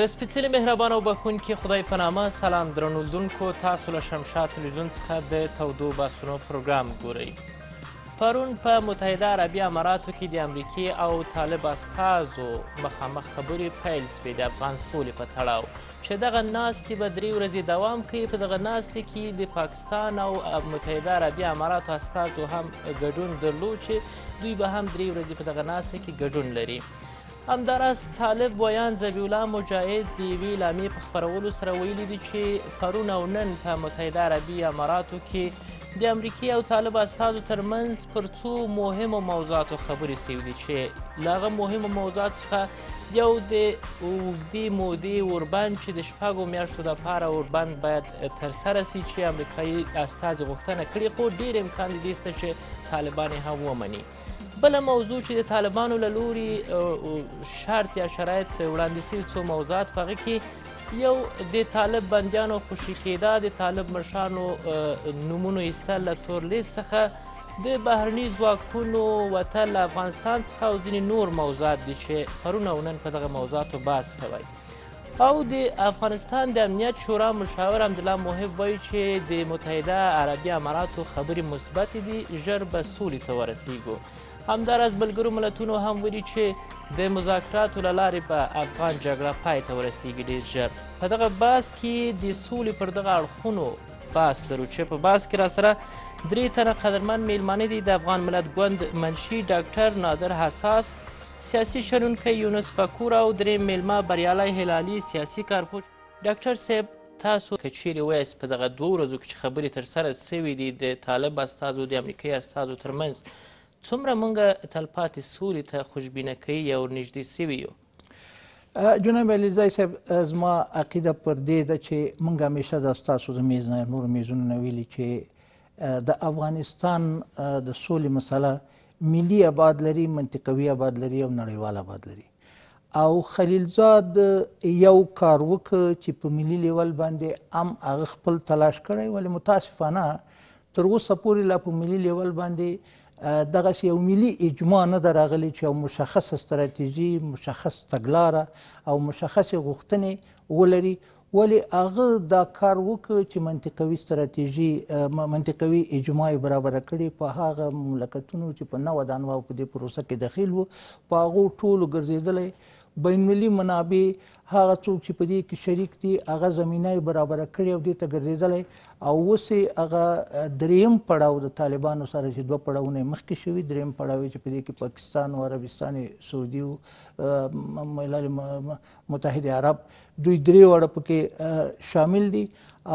د سپېڅلي مهربان او بخونکي خدای په نامه سلام درنولدونکو تاسو له شمشا تلویزیون څخه د تودو بحثونو پروګرام ګورئ پرون په متحده عربي اماراتو کې د امریکې او طالب استازو مخامخ خبرې پیل سوې د افغان سولې په تړاو چې دغه ناستې به درې ورځې دوام کوي په دغه ناستې کې د پاکستان او متحده عربي اماراتو استازو هم ګډون درلود چې دوی به هم درې ورځې په دغه ناستې کې ګډون لري همداراز طالب ویان ذبیح الله مجاهد د یوې لامې په خپرولو سره ویلي دي چې پرون او نن په متحده عربي اماراتو کې د امریکې او طالب استازو ترمنځ پر څو مهمو موضوعاتو خبرې سوي دي چې له هغه مهمو موضوعاتو څخه یو د اوږدې مودې اوربند چې د شپږو میاشتو دپاره اوربند باید ترسره سي چې امریکایي استازي غوښتنه کړې خو ډېر امکان د دې شته چې طالبان یې هم ومني بل موضوع چې د طالبانو له لوري شرط یا شرایط وړاندې سوي څو موضوعات په هغه کې یو د طالب بندیانو خوشي کېدا د طالب مشرانو نومونو ایستل له تور لیست څخه د بهرني ځواکونو وتل له افغانستان څخه او ځینې نور موضوعات دي چې پرون او نن په دغه موضوعاتو بحث سوی او د افغانستان د امنیت شورا مشاور عبدالله محب وایي چې د متحده عربي اماراتو خبرې مثبت دي ژر به سولې ته ورسیږو همداراز ملګرو ملتونو هم ویلي چې د مذاکراتو له لارې به افغان جګړه پای ته ورسیږي ډېر ژر په دغه بحث کې د سولې پر دغه اړخونو بحث لرو چې په بحث کې راسره درې تنه قدرمن میلمانه دي د افغان ملت ګوند منشي ډاکټر نادر حساس سیاسي شنونکی یونس فکور او درې میلمه بریالی هلالي سیاسي کارپوچ ډاکټر صاحب تاسو که چیرې وایاست په دغه دوو ورځو کې چې خبرې ترسره سوي دي د طالب استازو د امریکایي استازو ترمنځ څومره موږ تلپاتې سولې ته خوشبینه یا ورنږدې سوي یو جناب علیزی صاحب زما عقیده پر دې ده چې موږ همیشه د ستاسو د میز نه نور میزونو نه ویلي چې د افغانستان د سولې مسله ملي آباد لري منطقوي آباد لري او نړیوال آباد لري او خلیلزاد یو کار وکړ چې په ملي لیول باندې هم هغه خپل تلاش کړی ولې متاسفانه تر اوسه پورې لا په ملي لیول باندې دغه یو ملي اجماع نه دراغلی چې یو مشخص استراتیجی مشخص تګلاره او مشخص غوښتنې ولري ولی هغه دا کار وکړ چې منطقوي ستراتیژي منطقوي اجماع برابر کړي په هغه مملکتونو چې په نوو دانواو په دې پروسه کې دخیل وو په هغه ټولو ګرځیدلی بین المللي منابع هغه څوک چې په دې کې شریک دي هغه زمينه برابر کړی او دې ته ګرځیدل او اوسې هغه دریم پړاو د طالبانو سره چې دوه پړاوونه مخکې شوي دریم پړاو چې په دې کې پاکستان او عربستان سعودي او ملل متحد عرب دوی درې وړه پکې شامل دي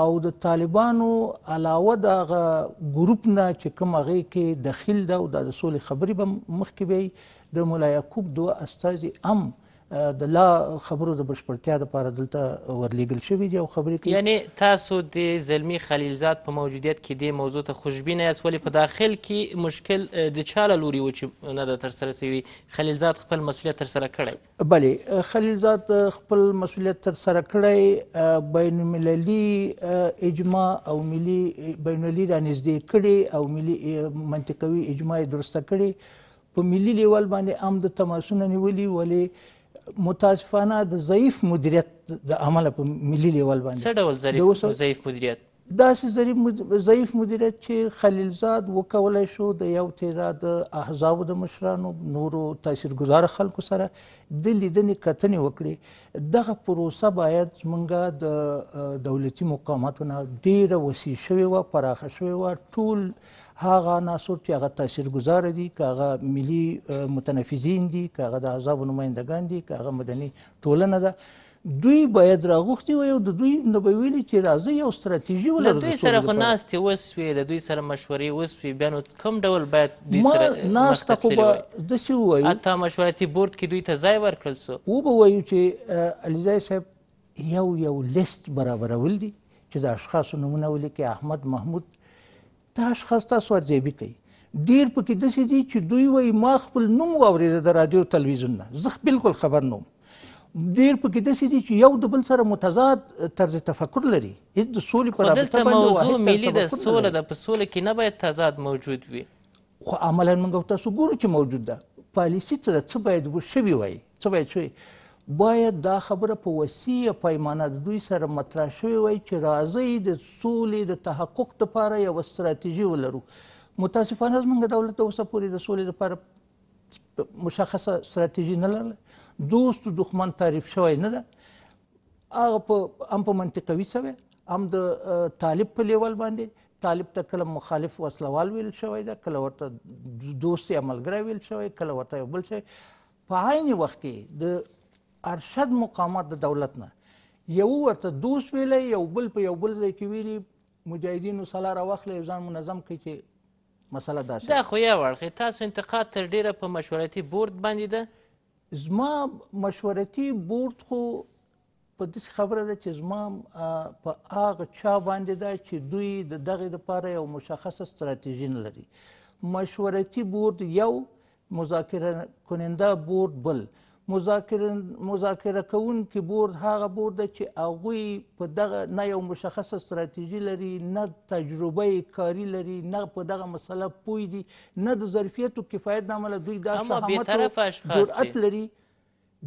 او د طالبانو علاوه د ګروپ نه چې کوم هغه کې دخیل ده او د سولې خبرې به مخکې وي د مولا یعقوب دوه استاذ هم د لا خبرو د بشپړتیا لپاره دلته ورلیږل شوي دي او خبرې کوي یعنی تاسو د زلمی خلیلزاد په موجودیت کې دې موضوع ته خوشبینه یاست ولې په داخل کې مشکل د چا له لوري و چې نه ده ترسره سوي خلیلزاد خپل مسؤلیت ترسره کړی بلې خلیلزاد خپل مسؤلیت ترسره کړی بین المللي اجماع او ملي بین المللي رانږدې کړي او ملي منطقوي اجماع درسته کړي په ملي لیول باندې عام د تماسونه نیولي ولې متاسفانه د ضعیف مدیریت د عمل په ملي لیول باندې څه ډول ظریف ضعیف مدیریت داسې ظریف ضعیف مدیریت چې خلیلزاد وکولای شو د یو تعداد احزابو د مشرانو نورو تاثیرګزار خلکو سره د لیدنې کتنې وکړي دغه پروسه باید زمونږ د دولتي مقاماتو نه ډیره وسیع شوې وه پراخه شوې وه ټول هغه عناصر چې هغه تاثیرګذار دي که هغه ملي متنفذین دي که هغه د احزابو نمایندګان دي که هغه مدني ټولنه ده دوی باید راغوښتي وای او د دوی نه به ویلي چې راځي یو ستراتیژي ولرو دوی سره خو ناستې وسوې د دوی سره مشورې وسوې بیا نو کوم ډول باید دوی سره ناسته خو به داسې ووایو حتی مشورتي بورډ کې دوی ته ځای ورکړل سو وبه وایو چې علیزی صاحب یو یو لیست برابرول دي چې د اشخاصو نومونه ولیکي احمد محمود دا اشخاص تاسو ارزیابي کوي ډیر پکې داسې دي چې دوی وایي ما خپل نوم واورېده د رادیو تلویزیون نه زه بالکل خبر نه وم ډیر پکې داسې دي چې یو د بل سره متضاد طرز تفکر لري هیڅ د سولې په رابطه باندې موضوع ملي د سوله د په سوله کې نه باید تضاد موجود وي خو عملا موږ تاسو ګورو چې موجود ده پالیسي څه ده څه باید شوي وای څه باید شوي باید دا خبره په وسیع پیمانه د دوی سره مطرح شوې وای چې راځئ د سولې د تحقق دپاره یوه ستراتیژي ولرو متاسفانه زموږ دولت د اوسه پورې د سولې دپاره مشخصه ستراتیژي نه لرله دوست و دښمن تعریف شوی نه ده هغه په هم په منطقوي سوی هم د طالب په لیول باندې طالب ته کله مخالف وسلوال ویل شوی ده کله ورته دوست یا ملګری ویل شوی کله ورته یو بل شوی په عین وخت کې د ارشد مقامات د دولت نه یو ورته دوس ویلی یو بل په یو بل ځای کې ویلي مجاهدینو سلا راواخلئ ځان منظم کړئ چې مسله داسې دا خو یو اړخ تاسو انتقاد تر ډیره په مشورتي بورد باندې ده زما مشورتي بورد خو په دې خبره ده چې زما په هغه چا باندې ده چې دوی د دغه لپاره یو مشخصه ستراتیژي نه لري مشورتي بورد یو مذاکره کننده بورد بل مذاکره کوونکي بورد هغه بورد ده چې هغوی په دغه نه یو مشخصه ستراتیژي لري نه تجربه کاری لري نه په دغه مسله پوه دي نه د ظرفیتو کفایت د امله دوی دا شهامت جرأت لري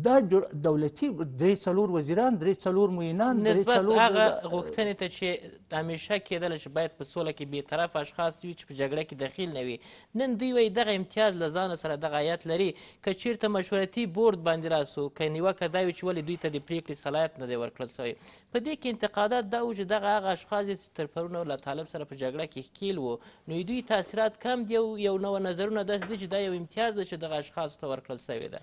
دا دولتي درې څلور وزیران درې څلور معینان نسبت هغه غوښتنې ته چې همیشه کېدله چې باید په سوله کې بېطرف اشخاص وي چې په جګړه کې دخیل نه وي نن دوی وایي دغه امتیاز له ځانه سره دغه آیات لري که چیرته مشورتي بورډ باندې راسو که نیوکه دا وي چې ولې دوی ته د پرېکړې صلاحیت نه دی ورکړل سوی په دې کې انتقادات دا و چې دغه هغه اشخاص چې تر پرونه له طالب سره په جګړه کې ښکیل وو نو دوی تاثیرات کم دی یو نوه نظرونه داسې دي چې دا یو امتیاز ده چې دغه اشخاصو ته ورکړل سوی ده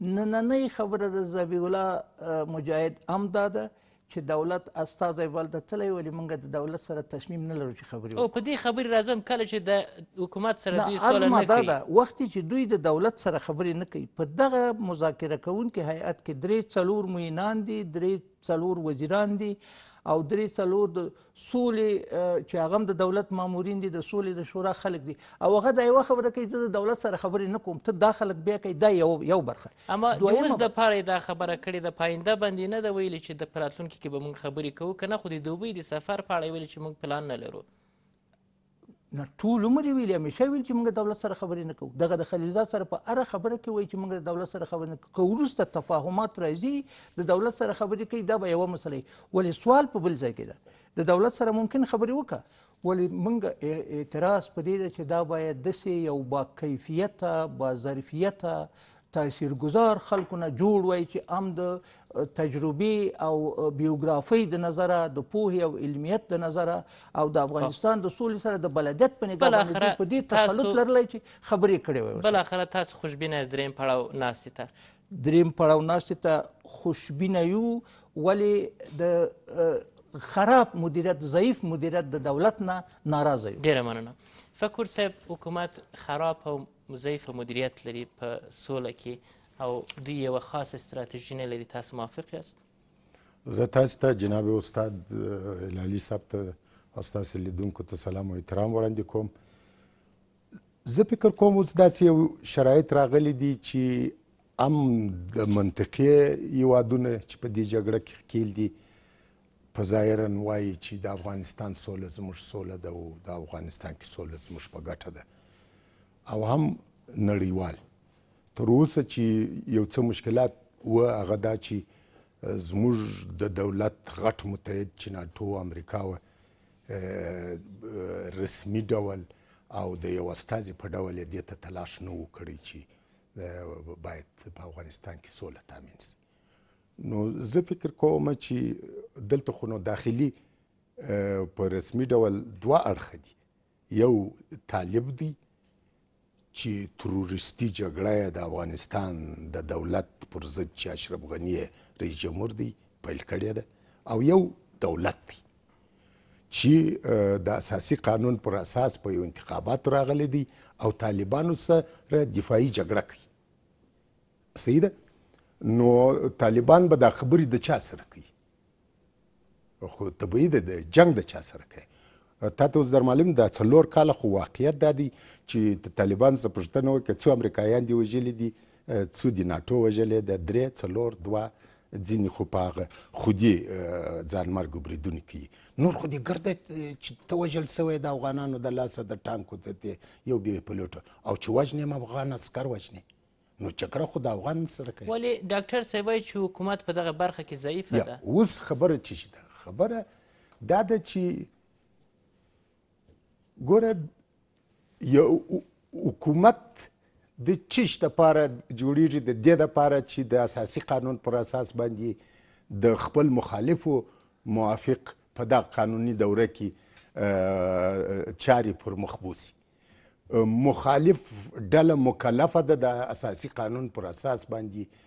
نننۍ خبره د ذبیح الله مجاهد هم دا ده چې دولت استاد ولته تلې ولې موږ د دولت سره تصمیم نه لرو چې خبرې او په دې خبرې راځم کله چې د حکومت سره دوی سوال نه کوي دا وخت چې دوی د دولت سره خبرې نه کوي په دغه مذاکره کوونکې هیئت کې درې څلور موینان دي درې څلور وزیران دي او درې څلور د سولې چې هغه هم د دولت مامورین دي د سولې د شورا خلک دي او هغه دا یوه خبره کوي زه د دولت سره خبرې نه کوم ته دا خلک بیا کوي دا یو یو برخه اما د اوس دپاره یې دا خبره کړې د پاینده باندې نه ده ویلې چې د په راتلونکي کې به موږ خبرې کوو که نه خو د دوبۍ د سفر په اړه یې ویلې چې موږ پلان نه لرو نه ټول عمر یې ویلي همیشه ویل چې موږ دولت سره خبرې نه کوو دغه د خلیلزاد سره په هره خبره کې وایي چې موږ دولت سره خبرې نه کوو وروسته تفاهمات راځي د دولت سره خبرې کوي دا به یوه مسله ولې سوال په بل ځای کې ده د دولت سره ممکن خبرې وکړه ولې موږ اعتراض په دې ده چې دا باید داسې یو با کیفیته با ظرفیته تاثیرګزار خلکو نه جوړ وای چې هم د تجربې او بیوګرافۍ د نظره د پوهې او علمیت د نظره او د افغانستان د سولې سره د بلدیت په نگاه باندې په دې تسلط لرلی چې خبرې کړې وای بل اخره تاسو خوشبینه دریم پړاو ناستې ته دریم پړاو ناستې ته خوشبینه یو ولې د خراب مدیریت ضعیف مدیریت د دولت نه ناراضه یو ډیره مننه فکر صاحب حکومت خراب او ضعیفه مدیریت لري په سوله کې او دوی یوه خاصه استراتژي نه لري تاسو موافق یاست زه تاسو ته جناب استاد هلالي صاحب ته او ستاسو لیدونکو ته سلام او احترام وړاندې کوم زه فکر کوم اوس داسې یو شرایط راغلی دي چې ام د منطقې هیوادونه چې په دې جګړه کې ښکیل دي په ظاهرا وایي چې د افغانستان سوله زموږ سوله ده او د افغانستان کې سوله زموږ په ګټه ده او هم نړیوال تر اوسه چې یو څه مشکلات و هغه دا چې زموږ د دولت غټ متحد چې ناټو امریکا و رسمي ډول او د یو استازي په ډول یې دې ته تلاش نه و کړی چې باید په افغانستان کې سوله تامین سي نو زه فکر کوم چې دلته خو نو داخلي په رسمي ډول دوه اړخه دي یو طالب دی چې تروریستي جګړه د افغانستان د دولت پر ضد چې اشرف غنی رئیس جمهور دی پیل کړې ده او یو دولت دی چې د اساسي قانون پر اساس په یو انتخابات راغلي دي او طالبانو سره دفاعي جګړه کوي صحیح ده نو طالبان به دا خبرې د چا سره کوي خو طبیعي ده د جنگ د چا سره کوي تاسو در معلوم د څلور کال خو واقعیت دادی چې طالبان څه پوښتنه وکړه څو امریکایان دي وژلي دي څو دي ناټو وژلې ده درې څلور دوه ځینې خو په هغه خودي ځانمرګ بریدونه کوي نور خو دې ګرده چې ته وژل سوی د افغانانو د لاسه د ټانکو ته یو بې پلوټه او چې وژنې یم افغان عسکر وژنې نو چکړه خو د افغان سره کوي ولی ډاکټر صاحب چې حکومت په دغه برخه کې ضعیف ده اوس خبره چی شي ده خبره دا ده چې ګوره یو حکومت د چیش د پاره جوړیږي د دې د پاره چې د اساسي قانون پر اساس باندې د خپل مخالفو موافق په دغه قانوني دوره کې چاري پر مخ بوسي مخالف ډله مکلفه ده د اساسي قانون پر اساس باندې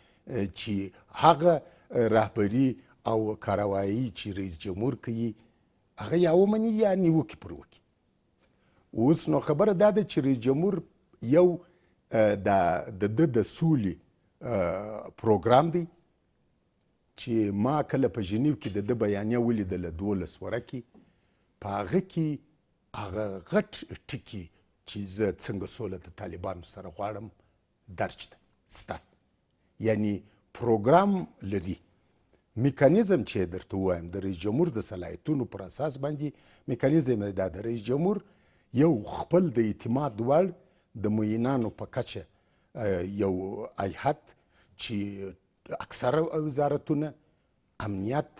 چې هغه رهبری او کاروایی چې رئیس جمهور کوي هغه یا ومني یا نیوکې پر وکړي اوس نو خبره دا ده چې رئیس جمهور یو د د د سولې پروګرام دی چې ما کله په جنیو کې د د بیانیه ولیدله دولس وره کې په هغه کې هغه غټ ټکي چې زه څنګه سوله د طالبانو سره غواړم درج ده ستا یعنی پروګرام لري میکانیزم چې درته وایم د رئیس جمهور د صلاحیتونو پر اساس باندې میکانیزم دا د رئیس جمهور یو خپل د اعتماد وړ د معینانو په کچه یو ایحت چې اکثره وزارتونه امنیت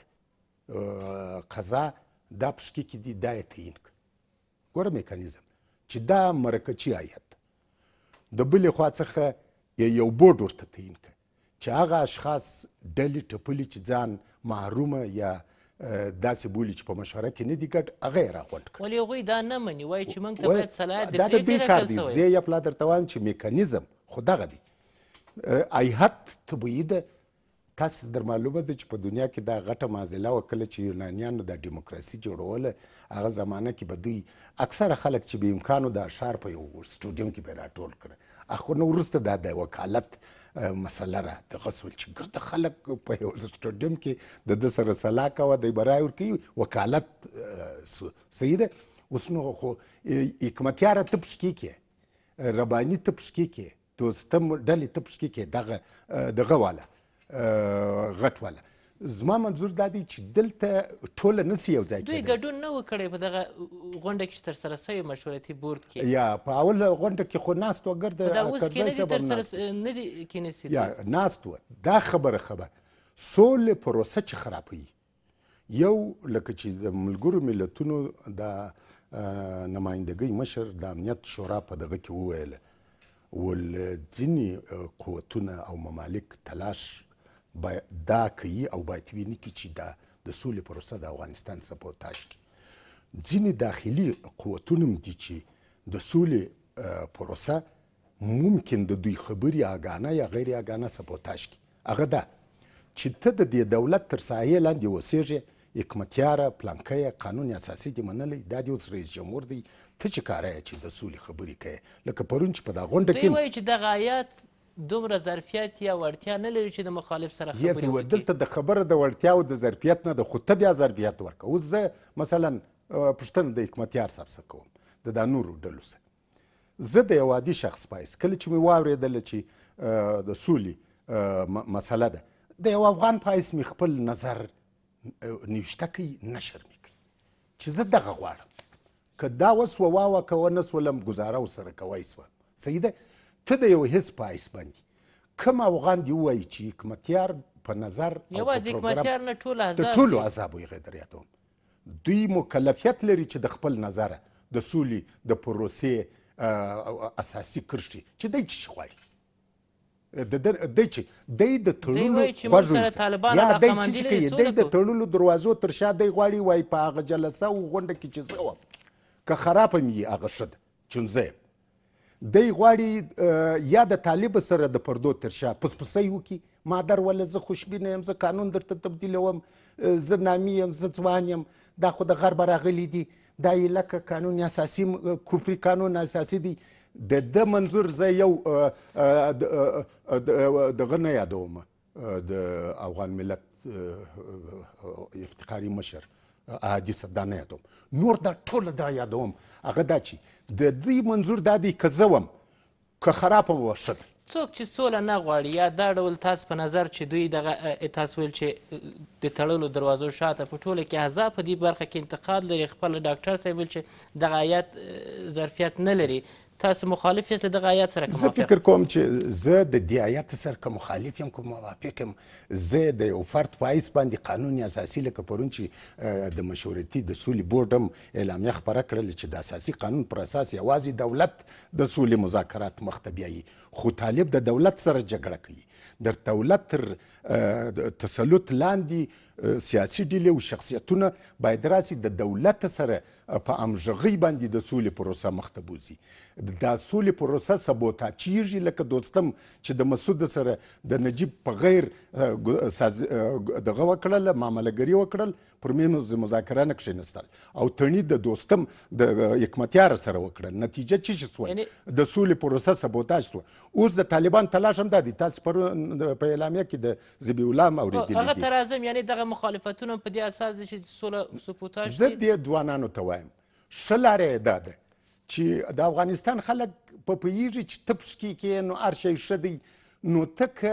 قضا دا پشکی کې دي دا یې تعین ګوره میکانیزم چې دا مرکچي ایحت د بلې خوا څخه یو بورډ ورته تعین کړه چې هغه اشخاص ډلې ټپلې چې ځان محرومه یا داسې بولی چې په مشوره کې نه دی ګډ هغه یې راغونډ کړ ولې هغوی دا نه مني وایي چې موږ ته باید صلاحیت دا د دې کار دی زه یې پلا درته وایم چې میکانیزم خو دغه دی ایحت طبیعي ده تاسو در معلومه ده چې په دنیا کې دا غټه مازله وه کله چې یونانیانو د ډیموکراسي جوړوله هغه زمانه کې به دوی اکثره خلک چې به امکانو د اشار په یو سټوډیم کې به راټول کړه خو نو وروسته دا د وکالت مسله را د غسول چې ګرد خلک په یو سټډیم کې د د سره سلا کوه د برای ور کوي وکالت صحیح ده اوس نو خو حکمتیار ته پشکی کې ربانی ته پشکی کې دوستم ډلې ته پشکی کې دغه دغه والا غټ والا زما منظور دا دی چې دلته ټول نه سی یو ځای دوی ګډون نه وکړي په دغه غونډه کې تر سره سوی مشورتي بورډ کې یا په اول غونډه کې خو ناست وګرد دا اوس کې نه تر سره نه دي کې نه سی یا ناست و دا خبره خبره سول پروسه چې خرابوي یو لکه چې د ملګرو ملتونو د نمائندګۍ مشر د امنیت شورا په دغه کې وویل ول ځینی قوتونه او ممالک تلاش دا کوي او باید ویني کی چې دا د سولې پروسه د افغانستان سپورتاج کی ځینې داخلي قوتونه دي چې د سولې پروسه ممکن د دوی خبري اگانه یا غیر اگانه سپورتاج کی هغه دا چې ته د دې دولت تر سایه لاندې وسیږي حکمتیاره پلانکیه قانون اساسي دی منلی دا د اوس رئیس جمهور دی ته چې کارای چې د سولې خبري کوي لکه پرون چې په دا غونډه کې دوی وایي چې د غایات دومره ظرفیت یا وړتیا نه لري چې د مخالف سره خبرې وکړي دلته د خبره د وړتیا او د ظرفیت نه د خو ته بیا ظرفیت ورکوه اوس زه مثلا پوښتنه د حکمتیار صاحب څخه کوم د دا نورو ډلو څخه زه د یو عادي شخص پایس کله چې مې واورېدله چې د سولې مسله ده د یو افغان پایس مې خپل نظر نوشته کوي نشر مې کوي چې زه دغه غواړم که دا وسوه واوه که ونه سولم ګزاره ورسره کوی سوه صحیح ده ته د یو هیڅ پایس باندې کوم اوغان دی وایي چې حکمتیار په نظر یوازې حکمتیار نه ټول عذاب ټول عذاب یې غدر یاتوم دوی مکلفیت لري چې د خپل نظر د سولې د پروسې اساسي کرشي چې دای چې خوړي د د چې د د تړلو غوږو یا د چې کې د د تړلو دروازو تر شا د غواړي وای په هغه جلسه او غونډه کې چې زو که خراب مې هغه شد چونځه دی غواړي یا د طالب سره د پردو تر شا پسپسي وکړي ما در ولا زه خوشبینه یم زه قانون درته تبدیلوم زه نامي یم زه ځوان یم دا خو د غرب راغلي دي دا یې لکه قانون اساسي کوپري قانون اساسي دی د د منظور زه یو دغه نه یادوم د افغان ملت افتقاري مشر احادیث دا نه یادوم نور دا ټوله دا یادوم هغه دا چې د دوی منظور دا دی که زه وم که خراب وم ښه دی څوک چې سوله نه غواړي یا دا ډول تاسو په نظر چې دوی دغه تاسو ویل چې د تړلو دروازو شاته په ټوله کې احزاب په دې برخه کې انتقاد لري خپل ډاکټر صاحب ویل چې دغه آیات ظرفیت نه لري تاسو مخالف یاست دغه آیات سره زه فکر کوم چې زه د دې آیات سره که مخالف یم که موافق یم زه د یو فرد په حیث باندې قانون اساسي لکه پرون چې د مشورتي د سولې بورډ هم اعلامیه خپره کړل چې د اساسي قانون پر اساس یوازې دولت د سولې مذاکرات مخته بیایي خو طالب د دولت سره جګړه کوي در دولت تر تسلط لاندې سیاسي ډلې او شخصیتونه باید راسي د دولت سره په امژغۍ باندې د سولې پروسه مخته بوځي د سولې پروسه سبوتاچیږي لکه دوستم چې د مسعود سره د نجیب په غیر دغه وکړل معاملګري وکړل پر میز مذاکره نه کښینستل او تڼي د دوستم د حکمتیار سره وکړل نتیجه چې شو د سولې پروسه سبوتاج شو اوس د طالبان تلاش هم د تاسو پر په اعلامیه کې د زبی الله اوریدل دي هغه ترازم یعنی دغه مخالفتونه په دې اساس چې سوله سبوتاج دي زه د دوانانو ته وایم شلاره ده چې د افغانستان خلک په پیږي چې تپش کې کې نو ارشي شدی نو تک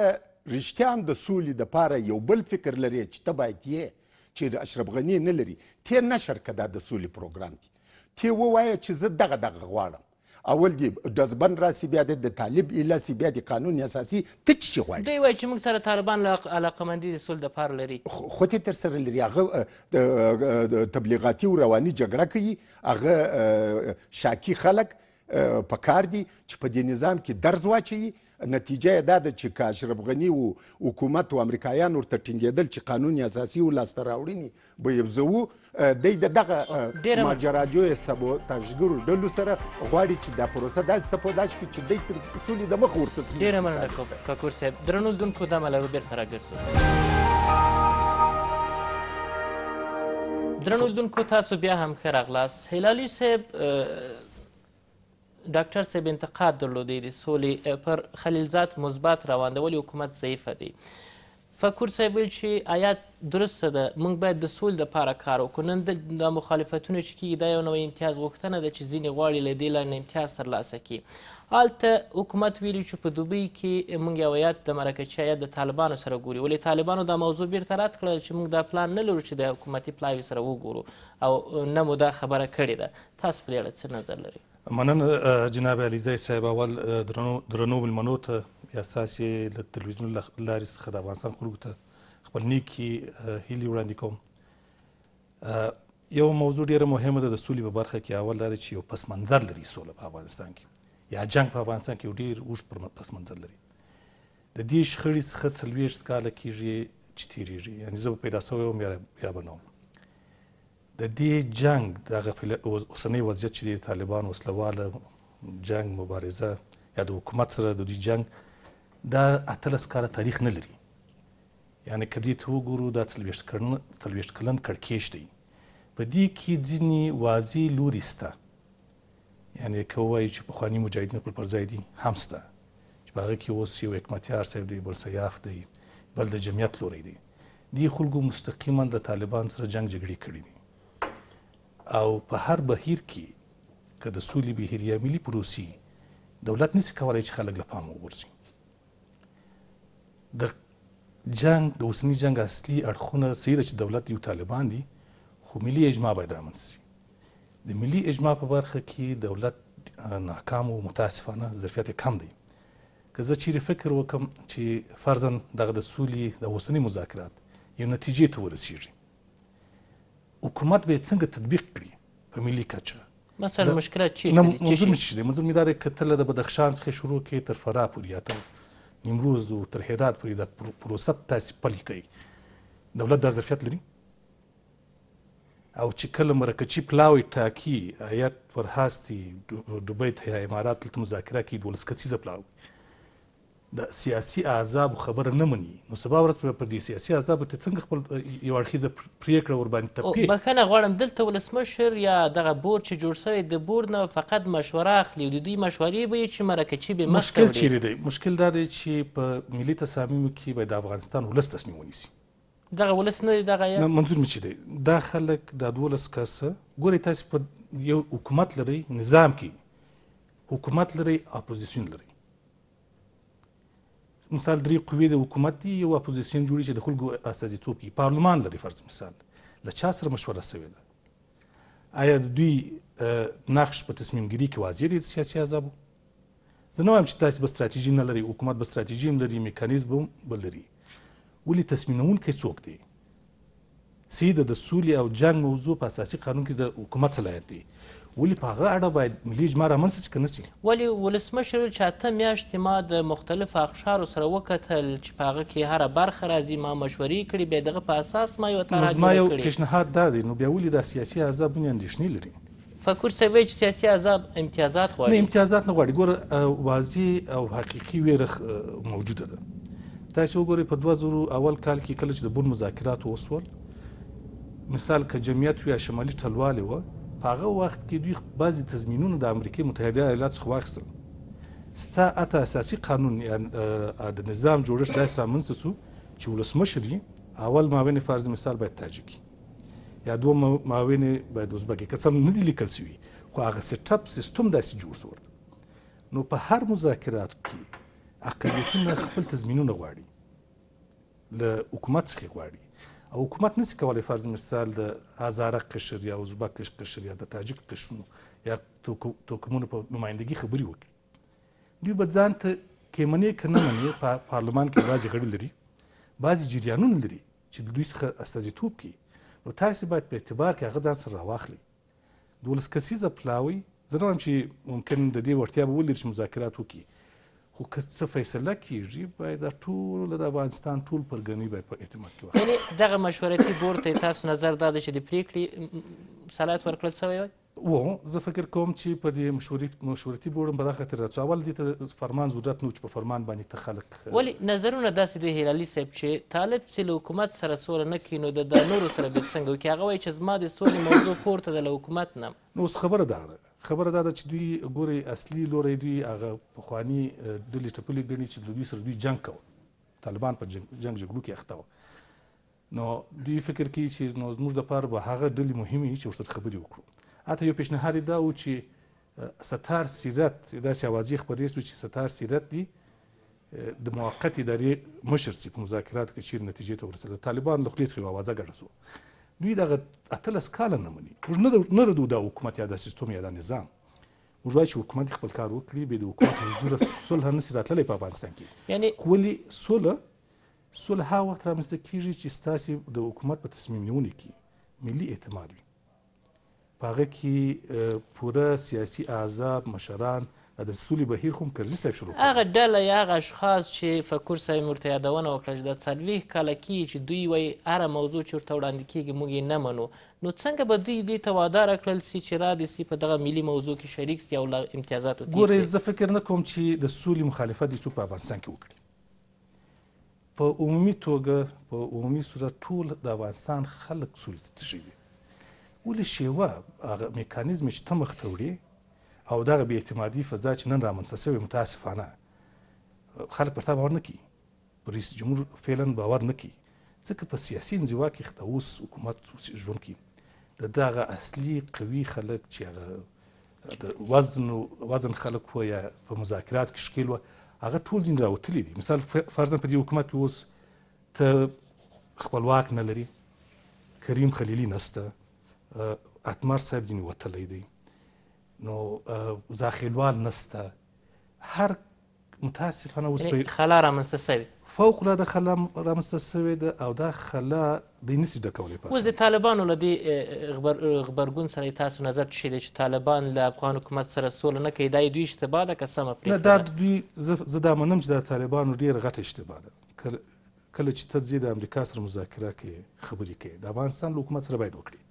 رښتیان د سولې د پاره یو بل فکر لري چې تبعید یې چې اشرف غنی نه لري ته نشر کده د سولې پروګرام تی وایي چې زه دغه دغه غواړم اول دی دزبن راسي بیا د طالب اله سي بیا د قانون اساسي ته چی غواړي دوی وایي چې موږ سره طالبان له علاقمندي د سول د پار لري خو ته تر سره لري هغه د تبلیغاتي او رواني جګړه کوي هغه شاکی خلک په کار دي چې په دې نظام کې درز واچي نتیجه دا ده چې که اشرف غني و حکومت و امریکایان ورته ټینګېدل چې قانون اساسي و لاسته راوړنې به یې د دغه ماجراجوی سبوتاژګرو ډلو سره غواړي چې دا پروسه داسې سپوداج کړي چې دوی تر اصولي د مخ ورته ځي ډېره مننه کاکور صاحب درنو دونکو دا مله بیرته راګرځو درنو دونکو تاسو بیا هم ښه راغلاست هلالي صاحب ډاکټر صاحب انتقاد درلودی د سولې پر خلیلزاد مثبت رواندولي حکومت ضعیفه دی فکور صاحب ویل چې آیات درسته ده موږ باید د سولې دپاره کار وکړو نن دا مخالفتونه چې کیږي دا یو نوی امتیاز غوښتنه ده چې ځینې غواړي له دې لاندې امتیاز ترلاسه کړي هلته حکومت ویلي چې په دوبۍ کې موږ یو آیات د مرکچي آیات د طالبانو سره ګوري ولې طالبانو دا موضوع بیرته رد کړه چې موږ دا پلان نه لرو چې د حکومتي پلاوي سره وګورو او نه مو دا خبره کړې ده تاسو په دې اړه څه نظر لري مننه جناب علیزی صاحب اول درنو درنو ملمنو ته چې اساس یې له تلویزیون لارې څخه د افغانستان خلکو ته خپل نیکي هیلې وړاندې کوم یو موضوع ډیره مهمه ده د سولې په برخه کې اول دا چې یو پس منظر لري سوله په افغانستان کې یا جنگ په افغانستان کې یو ډیر اوږد پس منظر لري د دې شخړې څخه څلوېښت کاله کېږي چې تیریږي یعنی زه به پیدا سوی وم یا به نه وم د دې جنګ دغه اوسنی وضعیت چې د طالبان وسلواله جنګ مبارزه یا د حکومت سره د دوی جنګ دا اتلس کاله تاریخ نه لري یعنی که دې ته وګورو دا څلوېښت کلن کړکېچ دی په دې کې ځینې واضح لوري سته یعنی که ووایو چې پخواني مجاهدین خپل پر ځای دي هم سته چې په هغه کې اوس یو حکمتیار صاحب دی بل سیاف دی بل د جمعیت لوری دی دی خلکو مستقیما د طالبان سره جنگ جګړې کړې دي او په هر بهیر کې که د سولې بهیر یا ملي پروسې دولت نسی کولای چې خلک له پامه وغورځي د جنگ د اوسني جنگ اصلي اړخونه صحیح ده چې دولت یو طالبان دي خو ملي اجماع باید رامنځته شي د ملي اجماع په برخه کې دولت ناکام او متاسفانه ظرفیت کم دی که زه چیرې فکر وکم چې فرضاً دغه د سولې د اوسني مذاکرات یو نتیجې ته ورسیږي حکومت به څنګه تطبیق کړي په ملي کچه مثلا مشکلات چی نه منظور مې چې دی منظور مې دا دی که تله د بدخشان څخه شروع کې تر فراه پورې یا نیمروز او تر هرات پورې دا پروسه تاسو پلي کوي دولت دا ظرفیت لري او چې کله مرکچی پلاوی ټاکي آیت پر هاستي دوبۍ ته امارات تل مذاکره کوي دولس کسیزه پلاوی د سیاسي عذاب خبره نه مني نو سبا ورځ په دې سیاسي عذاب ته څنګه خپل یو اړخیزه پریکړه ور باندې تپي بخنه غواړم دلته ولسمشر یا دغه بور چې جوړ شوی د بور نه فقط مشوره اخلي د دوی مشورې به چې مرکه چی به مشکل چیرې دی مشکل دا دی چې په ملي تصامیمو کې به د افغانستان ولس تصمیم ونیسي دغه ولس نه دغه یا منظور مې چی دی دا خلک د دولس کسه ګوري تاسو په یو حکومت لري نظام کې حکومت لري اپوزیسیون لري مثال درې قوې د حکومت دي یو اپوزیسیون جوړي چې د خلکو استازیتوب کوي پارلمان لري فرض مثال له چا سره مشوره سوې ده آیا دوی نقش په تصمیم ګیري کې واضح دي سیاسي احزابو زه نه وایم چې تاسې به ستراتیژي نه لري حکومت به ستراتیژي هم لري میکانیزم هم به لري ولې تصمیمونکی څوک دی سیده د سولې او جنګ موضوع په اساسي قانون کې د حکومت صلاحیت دی ولې په هغه اړه باید ملي اجماع رامنځته شي که نه شي ولې ولسمشر چې اته میاشتې ما د مختلفو اقشارو سره وکتل چې په هغه کې هره برخه راځي ما مشورې کړي بیا دغه په اساس ما یو طرحه زما یو پیشنهاد دا دی نو بیا ولې دا سیاسي عذاب بنې اندېښنې لري فکر سوي چې سیاسي عذاب امتیازات غواړي نه امتیازات نه غواړي ګوره واضح او حقيقي ویره موجوده ده تاسو وګورئ په 2000 اول کال کې کله چې د بون مذاکرات وسول مثال که جمعیت وي شمالي ټلوالې و په هغه وخت کې دوی بعضی تضمینونه د امریکای متحده ایالات څخه واخیستل ستا اته اساسي قانون د نظام جوړښت داسې رامنځته سو چې ولسمشر یې اول ماوین فرض مثال باید تاجکي یا دوه ماوین باید ازبکي قسم نه دی لیکل سوي خو هغه سټاپ سیستم داسې جوړ سو نو په هر مذاکرات کې اقلیتونه خپل تضمینونه غواړي له حکومت څخه غواړي او حکومت نسی کولای فرض مثال د هزاره قشر یا ازبک قشر یا د تاجک قشرونو یا توکمونو په نمایندګي خبرې وکړي دوی به ځان ته کې منې که نه منې په پارلمان کې بعضې غړي لري بعضې جریانونه لري چې د دوی څخه استازیتوب کوي نو تاسې باید په اعتبار کې هغه ځان سره راواخلي دولس کسیزه پلاوی زه نه وایم چې ممکن د دې وړتیا به ولري چې مذاکرات وکړي خو که څه فیصله کیږي باید دا ټول د افغانستان ټول پرګنی باید په اعتماد کې واخلي یعنې دغه مشورتي بورډ ته تاسو نظر دا دی چې د پریکړې صلاحیت ورکړل سوی وای و زه فکر کوم چې په دې مشورې مشورتي بورډ په دغه خاطر راځو اول دې ته فرمان ضرورت نه چې په فرمان باندې ته خلک ولې نظرونه داسې دی هلالي صاحب چې طالب چې له حکومت سره سوله نه کوي نو د نورو سره به څنګه وکړي هغه وایي چې زما د سولې موضوع پورته ده له حکومت نه نو اوس خبره دا ده خبره دا ده چې دوی ګوري اصلي لوري دوی هغه پخوانی ډلې ټپلې ګڼي چې دوی سره دوی جنگ کوو طالبان په جنگ جګړو کې اخته وو نو دوی فکر کوي چې نو زموږ لپاره به هغه ډلې مهمې چې ورسره خبرې وکړو اته یو پیشنهاد دا و چې ستار سیرت داسې اوازې خبرې سو چې ستار سیرت دی د موقت ادارې مشر سی په مذاکرات کې چیر نتیجې ته ورسېد طالبان له خلیص کې اوازه ګډه سو دوی دغه اتلس کاله نه مني موږ نه ردو دا حکومت یا دا سیستم یا دا نظام موږ وایو چې حکومت خپل کار وکړي به د حکومت حضور صلح نه سي راتللی په افغانستان کې یعنی ولی صلح صلح هغه وخت رامنځته کیږي چې ستاسې د حکومت په تصمیم نیونه کې ملي اعتماد وي په هغه کې پوره سیاسي احزاب مشران د سولې بهیر خو کرزي صاحب شروع هغه ډله یا هغه اشخاص چې فکر صاحب ورته یادونه وکړه چې د څلوېښت کاله کېږي چې دوی وایي هره موضوع چې ورته وړاندې کېږي موږ یې نه منو نو څنګه به دوی دې ته واداره کړل سي چې را دي سي په دغه ملي موضوع کې شریک سي او له امتیازاتو تېر ګورئ زه فکر نه کوم چې د سولې مخالفت یې څوک په افغانستان کې وکړي په عمومي توګه په عمومي صورت ټول د افغانستان خلک سولې ته تږي دي ولې شیوه هغه میکانیزم چې ته مخ ته وړي او دغه بې اعتمادي فضا چې نن رامنځته سوې متاسفانه خلک پر تا باور نه کوي رئیس جمهور فعلا باور نه کوي ځکه په سیاسي انزوا کې خو اوس حکومت ژوند کوي د دغه اصلي قوي خلک چې هغه د وزن وزن خلک وو یا په مذاکرات کې شکیل وو هغه ټول ځین راوتلي دي مثال فرضاً په دې حکومت کې اوس ته خپلواک نه لري کریم خلیلی نسته اتمر صاحب ځینې وتلی دی نو زاخیلوال نسته هر متاسفانه اوس خلا رامنځته سوې فوق العاده خلا رامنځته سوې ده او دا خلا دی نسي ډکولی پس اوس د طالبانو له دې غبر غبرګون سره تاسو نظر څه دی چې طالبان له افغان حکومت سره سوله نه کوي دا دوی اشتباه ده که سمه پرېږده دا دوی زه دا منم چې د طالبانو ډېر غټه اشتباه ده کله چې ته ځې د امریکا سره مذاکره کوې خبرې کوې د افغانستان له حکومت سره باید وکړي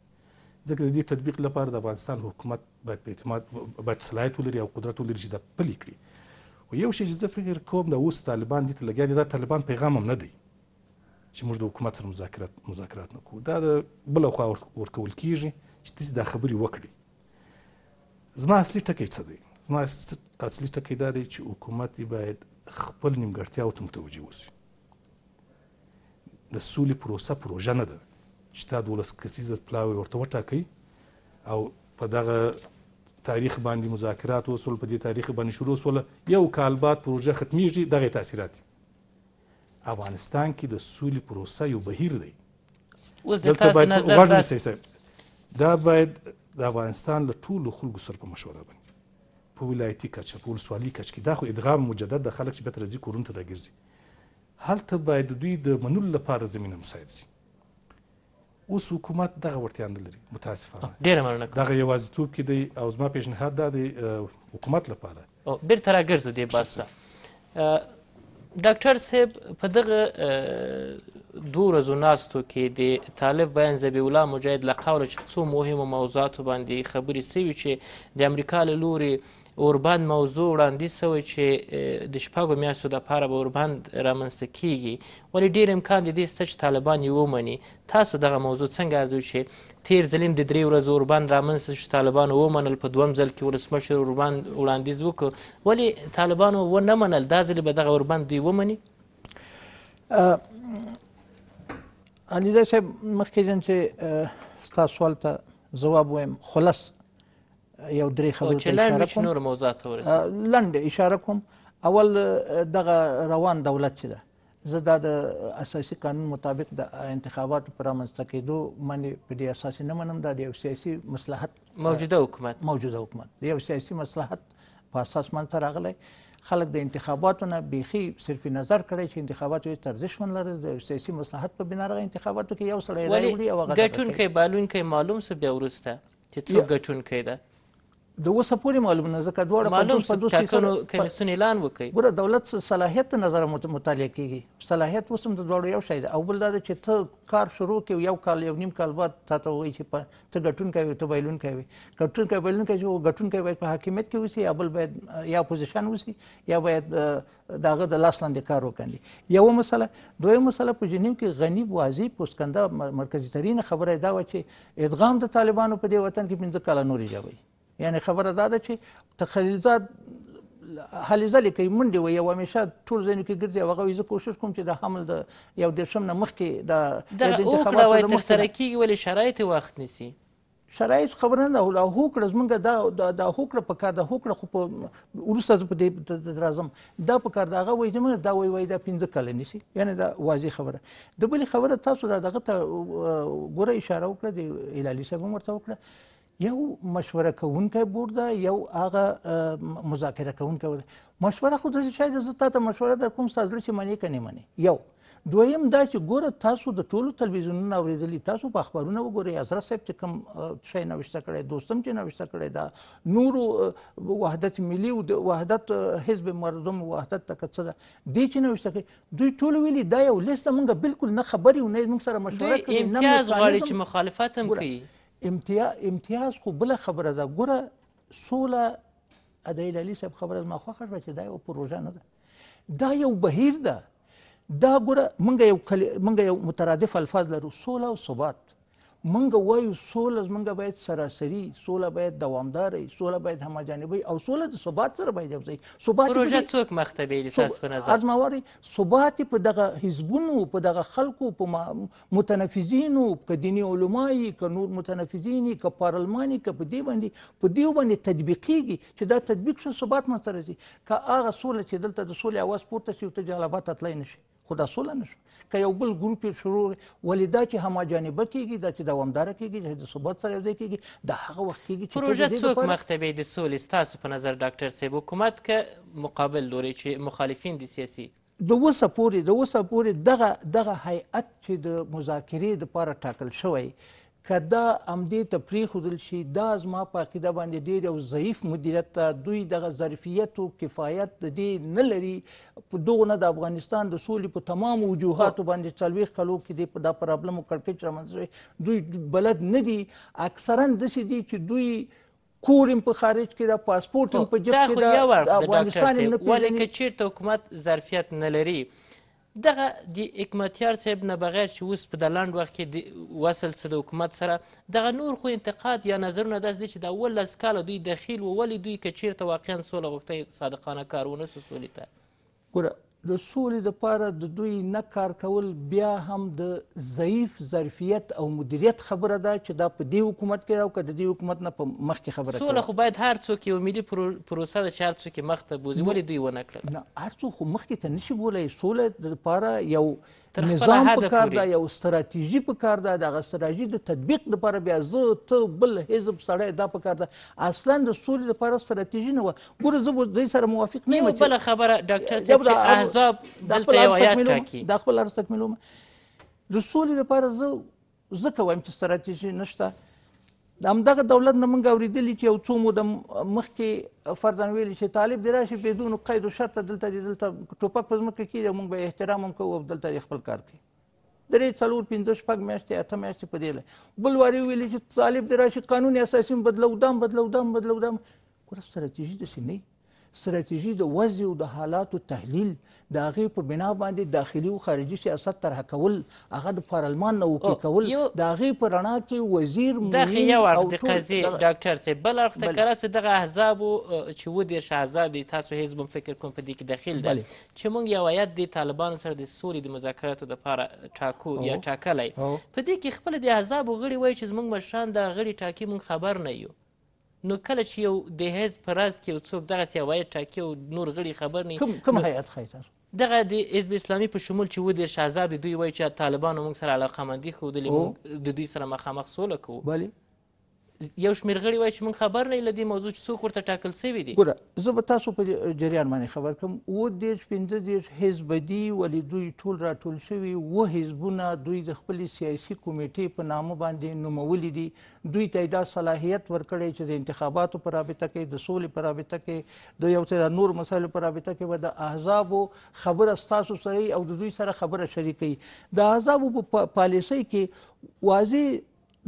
ځکه د دې تطبیق لپاره د افغانستان حکومت باید په اعتماد باید صلاحیت ولري او قدرت ولري چې دا پلي کړي خو یو شی چې زه فکر کوم د اوس طالبان دې ته لګیا دي دا طالبان پیغام هم نه دی چې موږ د حکومت سره مذاکرات مذاکرات نه کوو دا د بله خوا ورکول کیږي چې تاسې دا خبرې وکړي زما اصلي ټکی څه دی زما اصلي ټکی دا دی چې حکومت باید خپل نیمګړتیاو ته متوجه اوسي د سولې پروسه پروژه نه ده چې تا دولس کسیزه پلاوی ورته وټاکئ او په دغه تاریخ باندې مذاکرات وسول په دې تاریخ باندې شروع وسول یو کال بعد پروژه ختمیږي دغه تاثیرات افغانستان کې د سولې پروسه یو بهیر دی دلته باید غوږ دا باید د افغانستان له ټولو خلکو سره په مشوره باندې په ولایتي کچه په ولسوالۍ کچه کې دا خو ادغام مجدد د خلک چې بېرته راځي کورونو ته راګرځي هلته باید دوی د منلو لپاره زمینه مساعد شي اوس حکومت دغه وړتیا نه لري متاسفانه ډیره مننه کوم دغه یوازیتوب کې دی او زما پیشنهاد دا دی حکومت لپاره بیرته راګرځو دې بحث ته ډاکټر صاحب په دغه دوه ورځو ناستو کې د طالب بیان ذبیح الله مجاهد له قوله چې څو مهمو موضوعاتو باندې خبرې سوي چې د امریکا له لورې اوربند موضوع وړاندیز سوی چې د شپږو میاشتو دپاره به اوربند رامنځته کیږي ولې ډیر امکان د دې شته چې طالبان یې ومني تاسو دغه موضوع څنګه ارزوي چې تیر ځل هم د درې ورځو اوربند رامنځته شو طالبانو ومنل په دویم ځل کې ولسمشر اوربند وړاندیز وکړ ولې طالبانو ونه منل دا ځل به دغه اوربند دوی ومني علیزه صاحب مخکې چې ستا سوال ته ځواب وایم خلاص یو درې خبرې ته اشاره کوم نور موضوعات لنډ اشاره کوم اول دغه روان دولت چې ده زه دا د اساسي قانون مطابق د انتخاباتو پر رامنځته کېدو باندې په دې اساس نه منم دا د یو سیاسي مصلحت موجوده حکومت موجوده حکومت د یو سیاسي مصلحت په اساس منځته راغلی خلک د انتخاباتو نه بیخي صرف نظر کړی چې انتخاباتو یې ترزش ون لري د سیاسي مصلحت په بنا راغی انتخاباتو کې یو سړی راوړي او هغه ګټونکی بالونکی معلوم څه بیا وروسته چې څوک ګټونکی ده د اوسه پورې معلوم نه ځکه دواړه معلوم ټاکنو کمیسیون اعلان وکړي ګوره دولت صلاحیت نظر مطالعه کیږي صلاحیت اوس هم د دواړو یو شی دی او بل دا ده چې ته کار شروع کې یو کال یو نیم کال بعد تا ته وایي چې ته ګټونکی وي ته بایلونکی وي ګټونکی بایلونکی چې ګټونکی باید په حاکمیت کې اوسي یا بل باید یا اپوزیشن اوسي یا باید د هغه د لاس لاندې کار وکړي یوه مسله دویمه مسله په جنیو کې غنی بوازی پوسکنده مرکزي ترین خبره دا و چې ادغام د طالبانو په دې وطن کې پنځه کاله نورې جوړوي یعنی خبره دا ده چې تخلیلزاد هلې کوي منډې وایي او همیشه ټول ځایونو کې ګرځي او هغه وایي زه کوشش کوم چې د حمل د یو دېرشم نه مخکې د دغه اوکړه وایي ترسره کېږي ولې شرایط وخت نیسي شرایط خبره نه ده هوکړه زمونږ دا دا هوکړه په کار د هوکړه خو په وروسته زه په دې راځم دا په کار د هغه وایي زمونږ دا وایي وایي دا پنځه کاله نیسي یعنی دا واضح خبره د بلې خبره تاسو دا دغه ته ګوره اشاره وکړه د هلالي صاحب هم ورته وکړه یو مشوره کوونکی بورډ ده یو هغه مذاکره کوونکی ده مشوره خو داسې شاید زه تا ته مشوره درکوم ستا زړه چې منې که نه منې یو دویم دا چې ګوره تاسو د ټولو تلویزیونونو اورېدلي تاسو په اخبارونه وګورئ عزرا صاحب چې کوم شی نوشته کړی دوستم چې نوشته کړی دا نورو وحدت ملي او وحدت حزب مردم وحدت تک څه ده دې چې نوشته کړی دوی ټول ویلي دا یو لیست مونږ بالکل نه خبري او نه موږ سره مشوره کوي نه امتیاز غواړي چې مخالفت هم کوي امتیاز خو بله خبره ده ګوره سوله ادایلالي صاحب خبره زما خوښه شوه چې دا یو پروژه نه ده دا یو بهیر ده دا ګوره موږ یو موږ یو مترادف الفاظ لرو سوله او ثبات منګه وایو سوله منګه باید سراسري سوله باید دوامدار سوله باید همجانبي او سوله د ثبات سره باید یوځای ثبات پروژه څوک مخته به تاسو په نظر از موري ثبات په دغه حزبونو په دغه خلکو په متنفذینو په دینی علماي ک نور متنفذینی ک پارلماني ک په دی باندې په دی باندې تطبیقيږي چې دا تطبیق شو ثبات مسره شي ک هغه سوله چې دلته د سولې اواز پورته شي او ته جلبات تلای نشي خدا سوله نشو که یو بل ګروپ یې شروع ولې دا چې هماجانبه کېږي دا چې دوامداره کېږي چې د ثبات سره یو ځای کېږي دا هغه وخت کېږي چې پروژه څوک مختبې د سولې ستاسو په نظر ډاکټر صاحب حکومت که مقابل لوري چې مخالفین دي سیاسي د وسه پورې د وسه پورې دغه دغه هیئت چې د مذاکرې لپاره ټاکل شوی کدا امدې ته پریښودل شي دا زما په عقیده باندې ډېر یو ضعیف مدیریت ته دوی دغه ظرفیت او کفایت د دې نه لري په دغه نه د افغانستان د سولې په تمام وجوهاتو باندې څلوېښت کلو کې دی دا پرابلم کړکېچ رامنځته دوی بلد نه دي اکثرا داسې دي چې دوی کورم په خارج کې د پاسپورت په جیب کې د افغانستان نه پیژني ولې که چیرته حکومت ظرفیت نه لري دغه د حکمتیار صاحب نه بغیر چې اوس په د لنډ وخت کې د وصل څه د حکومت سره دغه نور خو انتقاد یا نظرونه داسې دي چې د اول لس کاله دوی دخیل و ولې دوی که چیرته واقعا سوله غوښتنې صادقانه کار ونه سو سولې ته ګوره د سولې لپاره د دوی نه کار کول بیا هم د ضعیف ظرفیت او مدیریت خبره ده چې دا په دې حکومت کې او که د دې حکومت نه په مخکې خبره سوله خو باید هر څوک یو ملي پروسه ده چې هر څوک یې مخته بوځي ولې دوی ونه کړله نه هر څوک خو مخکې ته نشي بولی سوله لپاره یو نظام په کار ده یو ستراتیژي په کار ده دغه ستراتیژي د تطبیق لپاره بیا زه ته بل حزب سړی دا په کار ده اصلا د سولې لپاره ستراتیژي نه وه ګوره زه دوی سره موافق نه یم بله خبره ډاکټر صاحب چې احزاب دلته یو آیات ټاکي دا خپل عرض تکمیلوم د سولې لپاره زه زه کوم چې ستراتیژي نشته د همدغه دولت نه موږ اورېدلي چې یو څو موده مخکې فرضاً ویلي چې طالب دې راشي بدون قید و شرطه دلته دې دلته ټوپک په ځمکه کې دی موږ به احترام هم کوو او دلته دې خپل کار کوي درې څلور پنځه شپږ میاشتې اته میاشتې په دې بل واري ویلي چې طالب دې راشي قانون اساسي بدلو دام بدلو دام بدلو دام ګوره ستراتیژي داسې نه ستراتیژي د وضع او د حالاتو تحلیل د هغې په بنا باندې داخلي او خارجي سیاست طرحه کول هغه د پارلمان نه وپې کول د هغې په رڼا کې وزیر دغه یو اړخ د قضیې ډاکټر صاحب بل اړخ ته که راسو دغه احزابو چې اووه دېرش احزاب دي تاسو هېڅ هم فکر کوم په دې کې دخیل ده چې موږ یو ایت د طالبانو سره د سولې د مذاکراتو دپاره ټاکو یا ټاکلی په دې کې خپله د احزابو غړي وایي چې زموږ مشران د غړي ټاکي موږ خبر نه یو نو کله چې یو دهیز پراز کې یو څوک دغسې هوایي ټاکي او نور غړي خبر نه کوم کوم هیئت ښایي تاسو دغه د حزب اسلامي په شمول چې و دېرش احزاب دوی وایي چې طالبانو موږ سره علاقه مندي ښودلې د دوی سره مخامخ سوله کوو بله یو شمېر غړي وایي چې موږ خبر نه له دې موضوع چې څوک ورته ټاکل سوي دي ګوره زه به تاسو په جریان باندې خبر کړم اووه دېرش پنځه دېرش حزب دي ولې دوی ټول راټول شوي اووه حزبونه دوی د خپلې سیاسي کمیټې په نامه باندې نومولي دي دوی ته دا صلاحیت ورکړی چې د انتخاباتو په رابطه کې د سولې په رابطه کې د یو څه نور مسایلو په رابطه کې به د احزابو خبره ستاسو سره او د دوی سره خبره شریکوي د احزابو په پالیسۍ کې واضح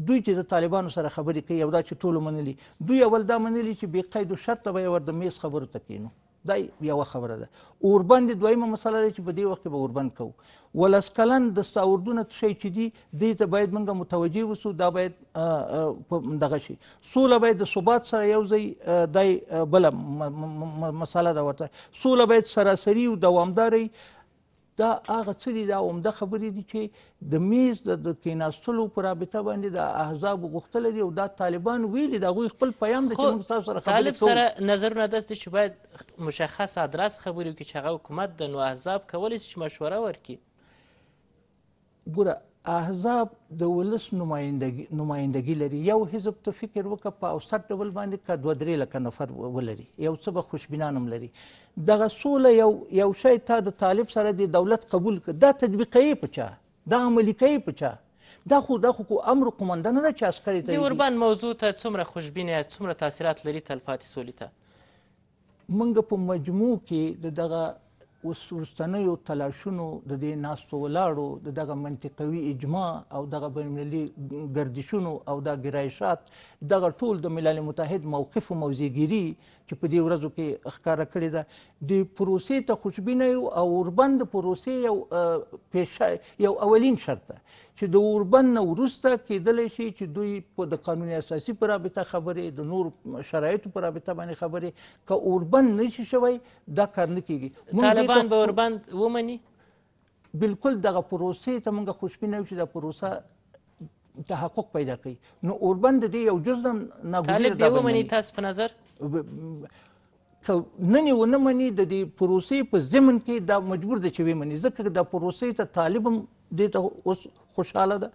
دوی چې د طالبانو سره خبرې کوي او دا چې ټولو منلي دوی اول دا منلي چې بې قیدو شرطه به یې ور د میز خبرو ته کینو دا یوه خبره ده اوربند دویمه مسله ده چې په دې وخت کې به اوربند کوو ولس کلن د ساوردونه شی چې دي دې ته باید موږ متوجه وسو دا باید دغه شي سوله باید د ثبات سره یو ځای دای بله مسله ده ورته سوله باید سراسري او دوامداري دا هغه څه دي دا عمده خبرې دي چې د میز د کیناستلو په رابطه باندې د احزاب غوښتل دي او دا طالبان ویلي د هغوی خپل پیام د چې موږ تاسو سره خبرې کوو سره نظرونه داسې چې باید مشخص ادرس خبرې وکړي چې هغه حکومت د نو احزاب کولی چې مشوره ورکړي ګوره احزاب د ولس نمائندګي لري یو حزب ته فکر وکړه په اوسط ډول باندې که دوه درې لکه نفر ولري یو څه به خوشبینان هم لري دغه سوله یو یو شی تا د طالب سره د دولت قبول که دا تطبیقوي په چا دا عملي کوي په چا دا خو دا خو امر قومنده نه ده چې عسکري ته د اوربان موضوع ته څومره خوشبین یا څومره تاثیرات لري تلپاتې سولې ته موږ په مجموع کې د دغه اوس ورستنیو تلاشونو د دې ناستو ولاړو د دغه منطقوي اجماع او دغه بینالمللي ګردشونو او دا ګرایشات دغه ټول د ملل متحد موقف او موزیګیری چې په دې ورځو کې ښکاره کړې ده د پروسې ته خوشبینه یو او اوربند پروسې یو پیشه یو اولین شرط ده چې د اوربند نه وروسته کېدلی شي چې دوی په د قانون اساسي په رابطه خبرې د نور شرایطو په رابطه باندې خبرې که اوربند نه شي شوی دا کار نه کېږي طالبان به اوربند ومني بالکل دغه پروسې ته موږ خوشبینه یو چې دا پروسه تحقق پیدا کوي نو اوربند د یو جزء نه ګوزیر طالب دی ومني تاسو په نظر که نن یې ونه مني د دې پروسې په ضمن کې دا مجبور ده چې ویې ځکه دا پروسې ته طالب هم دې ته اوس خوشحاله ده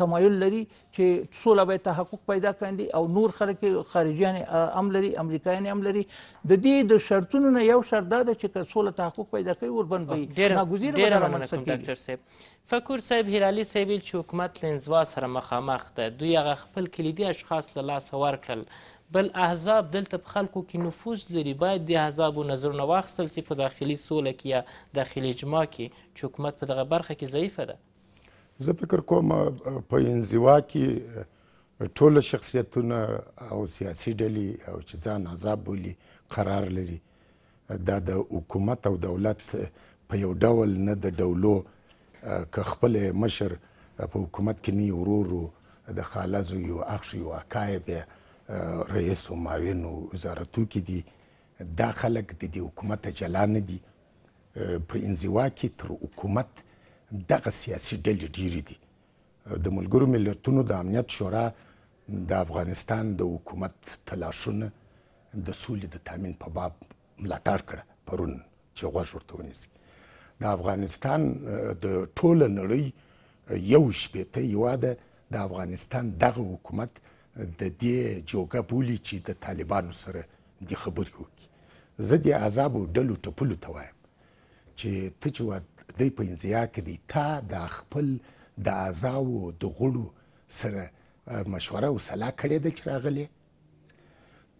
تمایل لري چې سوله به تحقق پیدا کړي او نور خلک خارجيان هم لري امریکایان هم لري د دې د شرطونو نه یو شرط دا ده چې سوله تحقق پیدا کوي وربند وي ناګزیر به رامنځته کیږي فکر صاحب هلالي صاحب چې حکومت لنزوا سره مخامخ ده دوی هغه خپل کلیدي اشخاص له لاسه ورکړل بل احزاب دلته په خلکو کې نفوذ لري باید د احزابو نظرونه واخیستل سي په داخلي سوله کې یا داخلي اجماع کې چې حکومت په دغه برخه کې ضعیفه ده زه فکر کوم په انزوا کې ټول شخصیتونه او سیاسي ډلې او چې ځان عذاب بولي قرار لري دا د حکومت او دولت په یو ډول نه د ډولو که خپل مشر په حکومت کې نه ورورو د خاله زوی او اخ شي او اکایب رئیس او معاون او وزارتو کې دي دا خلک د دې حکومت جلا نه دي په انزوا کې تر حکومت دغه سیاسي ډلې ډېرې دي د ملګرو ملتونو د امنیت شورا د افغانستان د حکومت تلاشونه د سولې د تامین په باب ملاتړ کړه پرون چې غوږ ورته ونیسي د افغانستان د ټوله نړۍ یو شپېته هیواده د افغانستان دغه حکومت د دې جوګه بولی چې د طالبانو سره د خبرې وکړي زه د عذاب ډلو ټپلو ته وایم چې ته چې د په انزیا کې دی تا د خپل د عذاب د غړو سره مشوره او صلاح کړې د چراغلي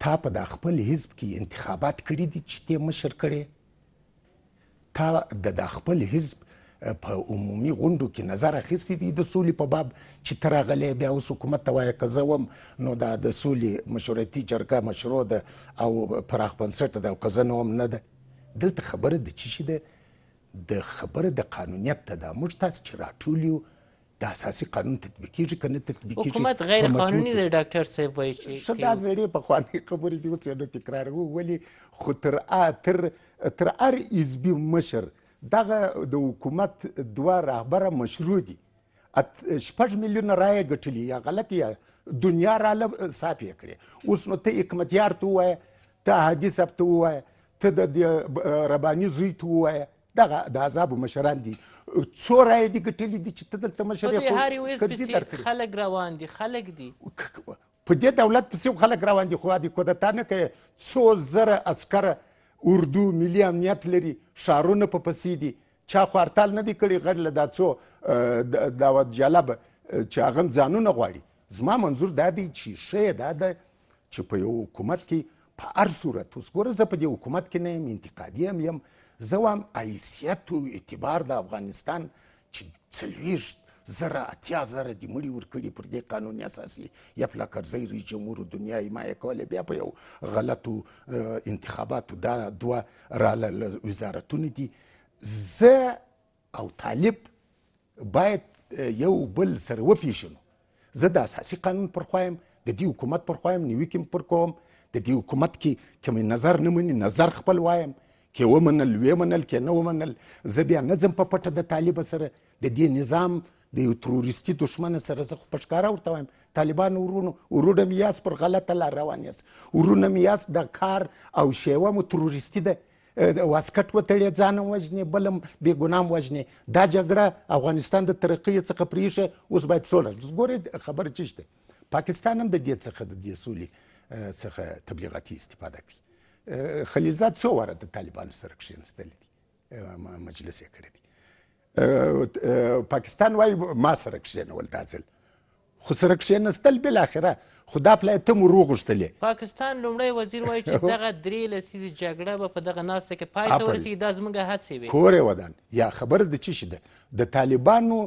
تا په د خپل حزب کې انتخابات کړې دي چې ته مشر کړې تا د خپل حزب په عمومي غونډو کې نظر اخیستی دی د سولې په باب چې تر غلې بیا اوس حکومت ته وایي کزوم نو دا د سولې مشورتي جرګه مشروع ده او پراخ بنسټ ده او کزنو هم نه ده دلته خبره د چی شي ده د خبره د قانونیت ته ده موږ تاسو چې راټولیو د اساسي قانون تطبیق کیږي کنه تطبیق کیږي حکومت غیر قانوني دی ډاکټر صاحب وایي چې شدا زړې په خواني خبرې دي چې نو تکرار وو ولی خو تر اتر تر ار ایزبي مشر دغه د حکومت دوه رهبره مشروع دي شپږ میلیونه رایې ګټلې یا غلطې دنیا را صافې کړې اوس نو ته حکمتیار ته ووایه ته حاجي صاحب ته ووایه ته د رباني زوی ته ووایه دغه د عذابو مشران دي څو رایې دي ګټلې دي چې ته دلته مشر یې خلک روان دي خلک دي په دې دولت پسې خلک روان دي خو دې کودتا نه کوي څو زره عسکره اردو ملي امنیت لري شارونه په پسې دي چا خو هړتال نه دی کړی غیر له دا څو دعوت جلب چې هغه ځانونه غواړي زما منظور دا دی چې ښه دا ده چې په یو حکومت کې په هر صورت اوس ګوره زه په دې حکومت کې نه یم انتقادي هم یم زه وایم حیثیت او اعتبار د افغانستان چې څلوېښت زره اتیا زره د مړي ورکړي پر دې قانون اساسي یا پلا کرزی رئیس جمهور دنیا یې مایه کوله بیا په یو غلطو انتخاباتو دا دوه راله وزارتونه دي زه او طالب باید یو بل سره وپیژنو زه د اساسي قانون پر خوایم د دې حکومت پر خوایم نیوی کوم پر کوم د دې حکومت کې کوم نظر نه مني نظر خپل وایم کې ومنل وې منل کې نه ومنل زه بیا نه ځم په پټه د طالب سره د دې نظام د یو تروریستي دشمن سره زه خو په ښکاره ورته وایم طالبان ورونو ورونه مې یاس پر غلطه لار روان یاست ورونه مې یاس د کار او شیوه مو تروریستي ده واسکټ وتړې ځان وژنې بلم بې ګنام وژنې دا جګړه افغانستان د ترقۍ څخه پریښه اوس باید سوله ګورې خبره چی پاکستان هم د دې څخه د دې سولې څخه تبلیغاتي استفاده کوي خلیلزاد څو واره د طالبانو سره کښېنستلی دي مجلس یې کړی دی پاکستان وای ما سره کښېنول دا ځل خو سره کښېنستل بالاخره خو دا پلایته مو روغوښتلې پاکستان لومړی وزیر وایي چې دغه درې لسیزې جګړه به په دغه ناسته کې پای ته ورسېږي دا زموږ هڅې وي کور یې ودان یا خبره د څه شي ده د طالبانو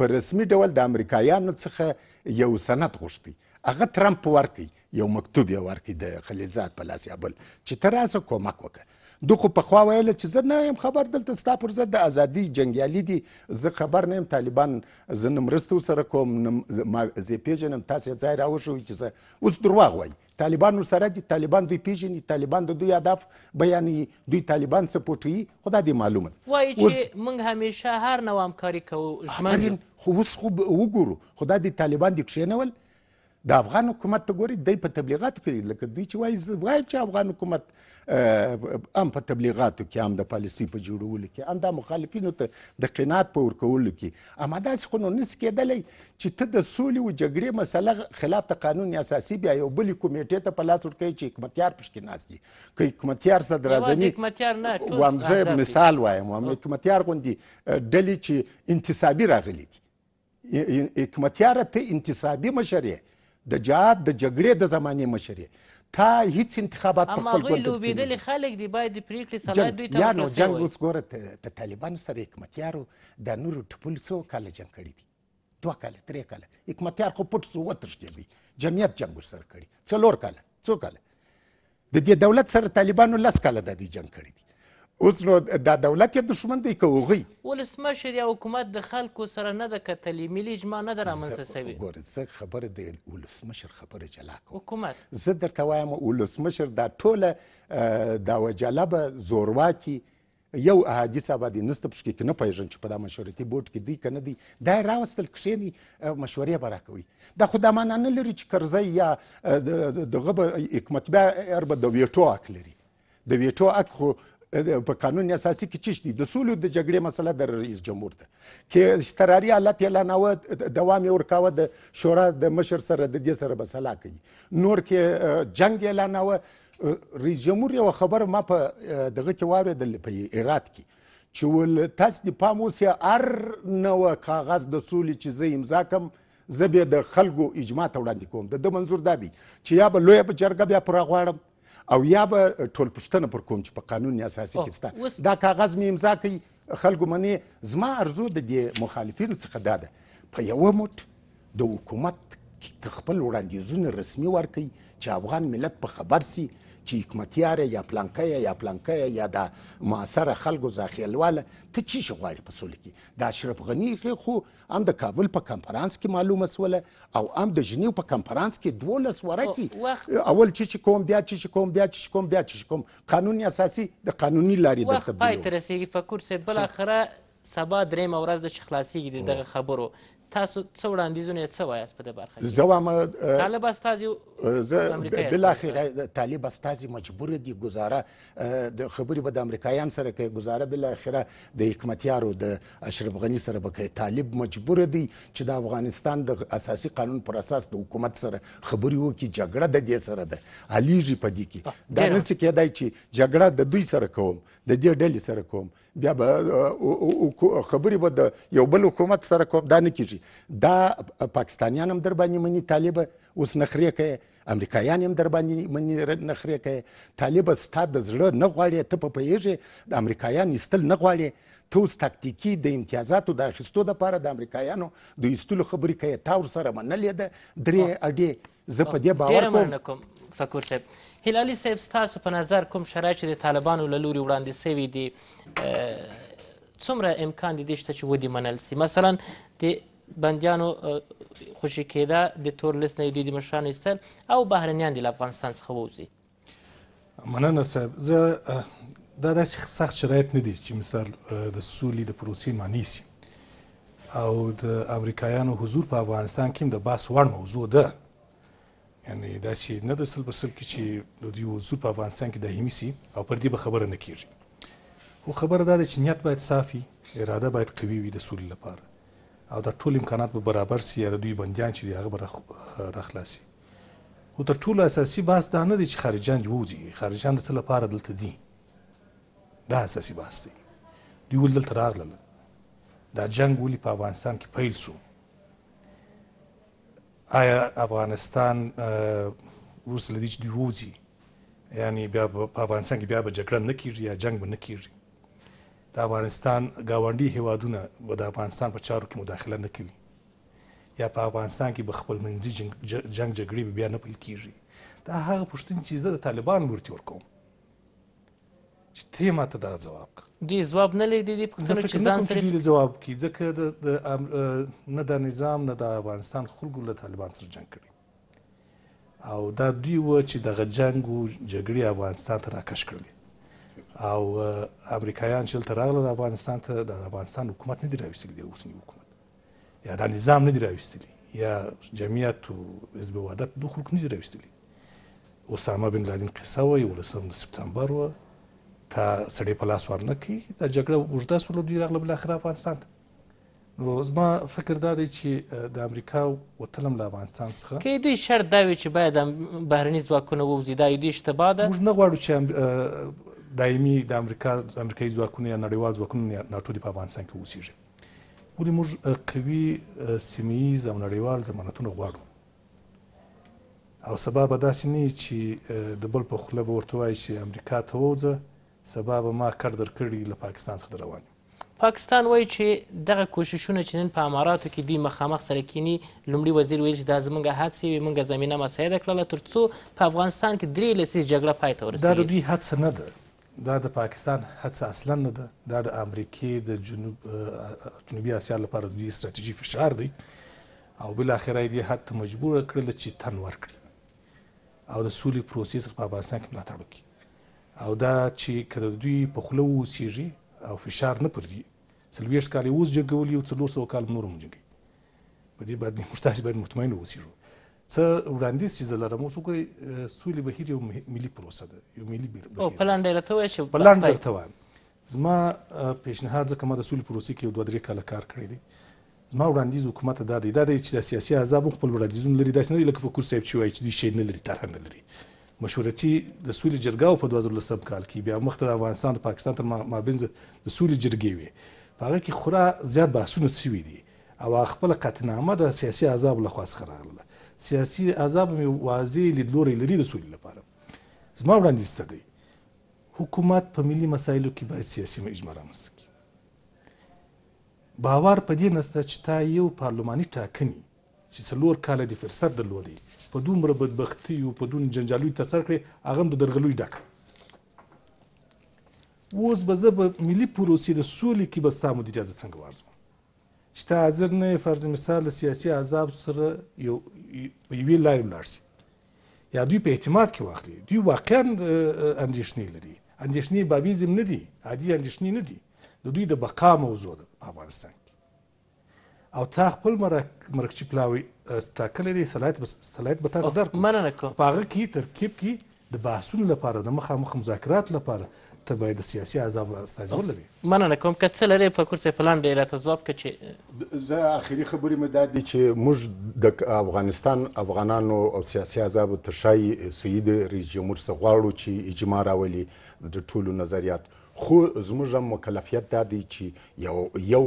په رسمي ډول د امریکایانو څخه یو سند غوښتی هغه ترامپ ورکړي یو مکتوب یې ورکړي د خلیلزاد په لاس بل چې ته راځه کومک وکړه دو خو پخوا ویل چې زه نه یم خبر دلته ستا پر ضد د ازادي جنګیالي دي زه خبر نه یم طالبان زه نه مرسته سره کوم ما زه پیژنم تاسې ځای راوښوئ چې زه اوس درواغ وایي طالبان سره دي طالبان دوی پیژني طالبان د دوی اهداف بیانوي دوی طالبان څه پټوي خو دا دې معلومه ده وایي چې موږ همیشه هر نوام کاري کوو خو اوس خو وګورو خو دا د طالبان دي کښېنول د افغان حکومت ته ګوري دای په تبلیغاتو کې لکه دوی چې وایي وایم چې افغان حکومت ام په تبلیغاتو کې هم د پالیسی په جوړولو کې هم د مخالفینو ته د قناعت په ورکولو کې اما داسې خو نو نسي کېدلی چې ته د سولې او جګړې مسله خلاف د قانون اساسي بیا یو بلې کمیټې ته په لاس ورکوي چې حکمتیار پشکې ناست دي که حکمتیار صدراعظمي وامزه مثال وایم حکمتیار غوندې ډلې چې انتصابي راغلي دي حکمتیار ته انتصابي مشر یې د جهاد د جګړې د زمانې مشر تا هیڅ انتخابات په خپل ګوند کې لوبېدلې خلک دی باید د پریکړې صلاحیت دوی ته ورکړل شوی جنګ اوس ګوره د طالبانو سره حکمتیارو د نورو ټپلو څو کاله جنګ کړی دی دوه کاله درې کاله حکمتیار خو پټ سو وتښتېدی جمعیت جنګ ورسره کړی څلور کاله څو کاله د دې دولت سره طالبانو لس کاله د دې جنګ کړی دی اوس نو دا دولت یې دشمن دی که هغوی ولسمشر یا حکومت د خلکو سره نه ده کتلې ملي اجماع نه ده رامنځته سوې ګوره زه خبره د ولسمشر خبره جلا کوم حکومت زه درته وایم ولسمشر دا ټوله دا وجلبه زورواکي یو احادیث باندې نسته پښ کې نه پېژن چې په دا مشورتي بورډ کې دی کنه دی دا راوستل کښېنی مشورې به راکوي دا خو دا معنا نه لري چې کرزی یا دغه به حکمت بیا اربه د ویټو حق لري د ویټو حق خو په قانون اساسي کې چی شته د سولې د جګړې مسله د رئیس جمهور ده کې اضطراري حالت اعلانوه دوام یې ورکاوه د شورا د مشر سره د دې سره به صلاح کوي نور کې جنگ اعلانوه رئیس جمهور یو خبر ما په دغه کې واورېدل په ایرات کې چې ول تاسو د پام اوسه ار نو کاغذ د سولې چې زه امضا کوم زه به د خلکو اجماع ته وړاندې کوم د منظور دا دی چې یا به لویه په جرګه بیا پوره غواړم او یا به ټولپوښتنه پر کوم چې په قانون اساسي کې ستا دا کاغذ مې امضا کوي خلکو منې زما ارزو د دې مخالفینو څخه دا ده په یوه موټ د حکومت خپل وړاندیزونه رسمي ورکړي چې افغان ملت په خبر سي چې حکمتیار یا پلانکیه یا پلانکیه یا د معاصره خلکو زاخیلواله ته چی شي غواړي په سوله کې د اشرف غني خو هم د کابل په کنفرانس کې معلومه سوله او هم د جنیو په کنفرانس کې دولس ورکې اول چې کوم بیا چې کوم بیا چې کوم بیا چې کوم قانون اساسي د قانوني لارې د تطبیق وخت پای ترسيږي فکر سه بل اخره سبا درې مورز د خلاصيږي دغه خبرو تاسو څه وړاندیزونه یې څه وایاست په دې برخه کې زه وایم طالب استازي زه بالاخره طالب استازي مجبور دي ګزاره د خبرې به د امریکایان سره کوي ګزاره بالاخره د حکمتیارو د اشرف غني سره به کوي طالب مجبور دي چې د افغانستان د اساسي قانون پر اساس د حکومت سره خبرې وکړي جګړه د دې سره ده علیږي په دې کې دا نه څه کېدای چې جګړه د دوی سره کوم د دې ډلې سره کوم بیا به خبرې به د یو بل حکومت سره کوم دا نه کیږي دا پاکستانیان هم در باندې مني طالبه اوس نخرې کوي امریکایان هم در باندې مني نخرې کوي طالبه ستا د زړه نه غواړي ته په پوهېږې د امریکایان ایستل نه غواړي ته اوس تاکتیکي د امتیازاتو د اخیستو دپاره د امریکایانو د ایستلو خبرې کوي تا ورسره منلې ده درې اډې زه په دې باور کوم فکور صاحب هلالي صاحب ستاسو په نظر کوم شرایط چې د طالبانو له لوري وړاندې سوي دي څومره امکان د دې شته چې ودې منل سي مثلا د بندیانو خوشي کېده د تور لیست نه د مشرانو ایستل او بهرنیان د افغانستان څخه ووځي مننه صاحب زه دا داسې سخت شرایط نه دي چې مثال د سولې د پروسې معنی سي او د امریکایانو حضور په افغانستان کې د باس وړ موضوع ده یعنی دا چې نه د سل په سل کې چې د دوی وضو په افغانستان کې دایمي سي او پر دې به خبره نه کیږي خو خبره دا ده چې نیت باید صافي اراده باید قوي وي د سولې لپاره او د ټول امکانات به برابر سي د دوی بندیان چې هغه به راخلاصي خو تر ټولو اساسي بحث دا نه دی چې خارجان ووځي خارجان د څه لپاره دلته دي دا اساسي بحث دی دوی ول دلته راغلل دا جنگ ولې په افغانستان کې پیل شو آیا افغانستان وروسته له دې چې دوی ووځي یعنی بیا په افغانستان کې بیا به جګړه نه کیږي یا جنگ به نه کیږي د افغانستان ګاونډي هیوادونه به د افغانستان په چارو کې مداخله نه کوي یا په افغانستان کې به خپل منځي جنگ, جنگ جګړې بیا نه پیل کیږي دا هغه پوښتنې چې زه د طالبان ورته ورکوم چې ته یې ماته دا ځواب کړه دوی ځواب نه لري د پوښتنو چې ځان سره دوی ځواب کی ځکه د نه د نظام نه د افغانستان خلکو له طالبان سره جنگ کړي او دا دوی و چې دغه جنگ او جګړې افغانستان ته راکش کړل او امریکایان چې تر راغله افغانستان ته د افغانستان حکومت نه دی راوستلی اوسنی حکومت یا دا نظام نه دی راوستلی یا جمعیت او حزب وحدت دوه خلک نه دی راوستلی اسامه بن لادن قصه وي ولسم سپتمبر وه ته سړی په لاس ورنه کی دا جګړه اوږده سوله دوی راغله بالاخره افغانستان ته نو زما فکر دا دی چې د امریکا وتل هم له افغانستان څخه کې دوی شرط دا وي چې باید بهرني ځواکونه ووځي دا یوه اشتباه ده موږ نه غواړو چې دایمي د امریکا امریکایي ځواکونه یا نړیوال ځواکونه ناټو دی په افغانستان کې اوسیږي ولې موږ قوي سیمه ییز او نړیوال ضمانتونه غواړو او سبا به داسې نه چې د بل په خوله به ورته وایي چې امریکا ته ووځه سبا به ما کار در کړي له پاکستان څخه روان پاکستان وایي چې دغه کوششونه چې نن په اماراتو کې دوی مخامخ سره کینی لومړي وزیر ویل چې دا زموږ هڅې وي موږ زمینه مساعده کړله تر څو په افغانستان کې درې لسیز جګړه پای ته ورسېږي دا د دوی هڅه نه ده دا د پاکستان هڅه اصلا نه ده دا د امریکې د جنوب جنوبي اسیا لپاره د ستراتیژي فشار دی او بل اخره یې حتی مجبور کړل چې تن ورکړي او د سولې پروسې څخه په افغانستان کې ملاتړ وکړي او دا چې کله دوی په خوله وسیږي او فشار نه پرې څلوېښت کال یې اوس جګولي او څلور سوه کال نور هم جګوي په دې باندې موږ تاسې باید مطمئنه اوسېږو څه وړاندیز چې زه لرم اوس وګورئ سولې بهیر یو ملي پروسه ده یو ملي او په لنډه درته ووایه چې په لنډه درته وایم زما پیشنهاد ځکه ما د سولې پروسې کې یو دوه درې کاله کار کړی دی زما وړاندیز حکومت ته دا دی دا دی چې د سیاسي احزاب خپل وړاندیزونه لري داسې نه دی لکه فکور صاحب چې وایي چې دوی شی نه لري طرحه نه لري مشورتي د سولې جرګه په 2013 کال کې بیا مخ ته د افغانستان او پاکستان تر مابین د سولې جرګې وي په هغه کې خورا زیات بحثونه سوي دي او خپل قطنامه د سیاسي عذاب له خوا څخه راغله سیاسي عذاب مې واضح لیدلوری لري د سولې لپاره زما وړاندیز څه دی حکومت په ملي مسایلو کې باید سیاسي اجماع رامنځته کړي باور په دې نسته چې تا یو پارلماني ټاکنې چې څلور کال دی فرصت درلودي په دومره بدبختی او په دون جنجالوي تاثیر کړي هغه هم د درغلوي ډک اوس به زه په ملي پروسې د سولې کې به ستا مدیریت څنګه وارزوم چې ته حاضر نه فرض مثال له سیاسي عذاب سره یو یوې لارې ولاړ شي یا دوی په اعتماد کې واخلي دوی واقعا اندېښنې لري اندېښنې بابیزم نه دي عادي اندېښنې نه دي د دوی د بقا موضوع ده په افغانستان او تا خپل مرکچی پلاوی ټاکلی دی صلاحیت بس صلاحیت به تا ته درکړو مننه کوم په هغه کې ترکیب کې د بحثونو لپاره د مخامخ مذاکرات لپاره ته باید د سیاسي احزاب استازي ولري مننه کوم که څه لرې فکر سي پلان ډېر راته ځواب کړه چې زه اخري خبرې مې دا دي چې موږ د افغانستان افغانانو او سیاسي احزاب تر شا سید رئیس جمهور څخه غواړو چې اجماع راولي د ټولو نظریات خو زموږ هم مکلفیت دا دی چې یو یو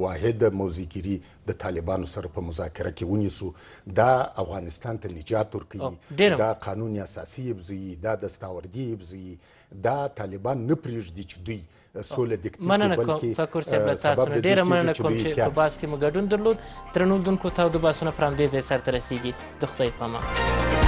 واحد موزیګری د طالبانو سره په مذاکره کې ونیسو دا افغانستان ته نجات ورکوي دا قانون اساسي بزي دا دستاوردي بزي دا طالبان نه پریږدي چې دوی سوله دکتاتوري مننه کوم فکر صاحب له تاسو نه ډیره مننه کوم چې په باس کې مګډون درلود ترنوم دونکو ته د باسونو پرم دې ځای سره رسیدي د خدای پامه